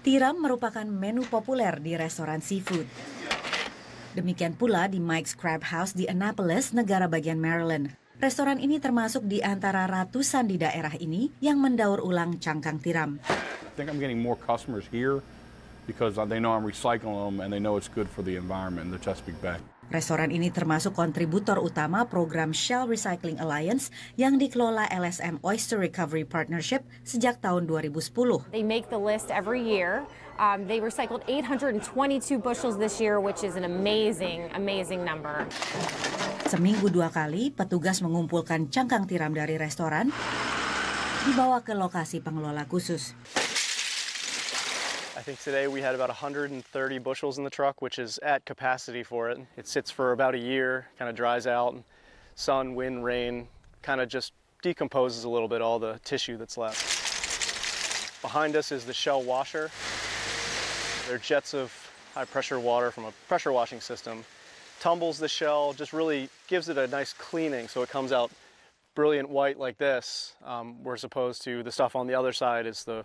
Tiram merupakan menu populer di restoran seafood. Demikian pula di Mike's Crab House di Annapolis, negara bagian Maryland. Restoran ini termasuk di antara ratusan di daerah ini yang mendaur ulang cangkang tiram. I think I'm getting more customers here because they know I'm recycling them and they know it's good for the environment the Chesapeake Bay. Restoran ini termasuk kontributor utama program Shell Recycling Alliance yang dikelola LSM Oyster Recovery Partnership sejak tahun 2010. They make the list every year. Um, they recycled 822 bushels this year, which is an amazing, amazing number. Seminggu dua kali, petugas mengumpulkan cangkang tiram dari restoran dibawa ke lokasi pengelola khusus. I think today we had about 130 bushels in the truck, which is at capacity for it. It sits for about a year, kind of dries out, sun, wind, rain, kind of just decomposes a little bit all the tissue that's left. Behind us is the shell washer. They're jets of high pressure water from a pressure washing system. Tumbles the shell, just really gives it a nice cleaning so it comes out brilliant white like this, um, whereas opposed to the stuff on the other side is the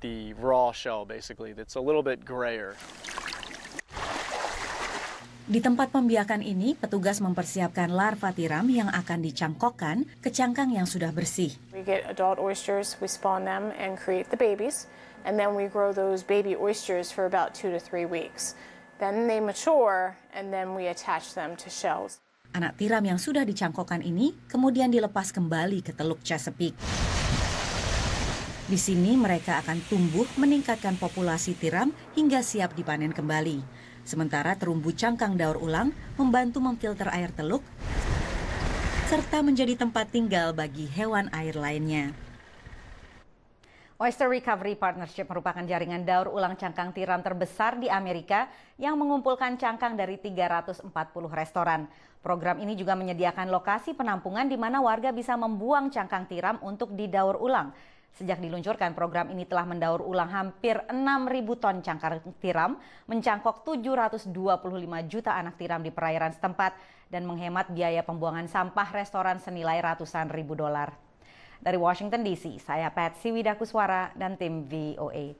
the raw shell basically that's a little bit grayer. Di tempat pembiakan ini, petugas mempersiapkan larva tiram yang akan dicangkokkan ke cangkang yang sudah bersih. We get adult oysters, we spawn them and create the babies, and then we grow those baby oysters for about two to three weeks. Then they mature, and then we attach them to shells. Anak tiram yang sudah dicangkokkan ini kemudian dilepas kembali ke Teluk Chesapeake. Di sini mereka akan tumbuh meningkatkan populasi tiram hingga siap dipanen kembali. Sementara terumbu cangkang daur ulang membantu memfilter air teluk serta menjadi tempat tinggal bagi hewan air lainnya. Oyster Recovery Partnership merupakan jaringan daur ulang cangkang tiram terbesar di Amerika yang mengumpulkan cangkang dari 340 restoran. Program ini juga menyediakan lokasi penampungan di mana warga bisa membuang cangkang tiram untuk didaur ulang. Sejak diluncurkan, program ini telah mendaur ulang hampir 6.000 ton cangkar tiram, mencangkok 725 juta anak tiram di perairan setempat, dan menghemat biaya pembuangan sampah restoran senilai ratusan ribu dolar. Dari Washington DC, saya Patsy Widakuswara dan tim VOA.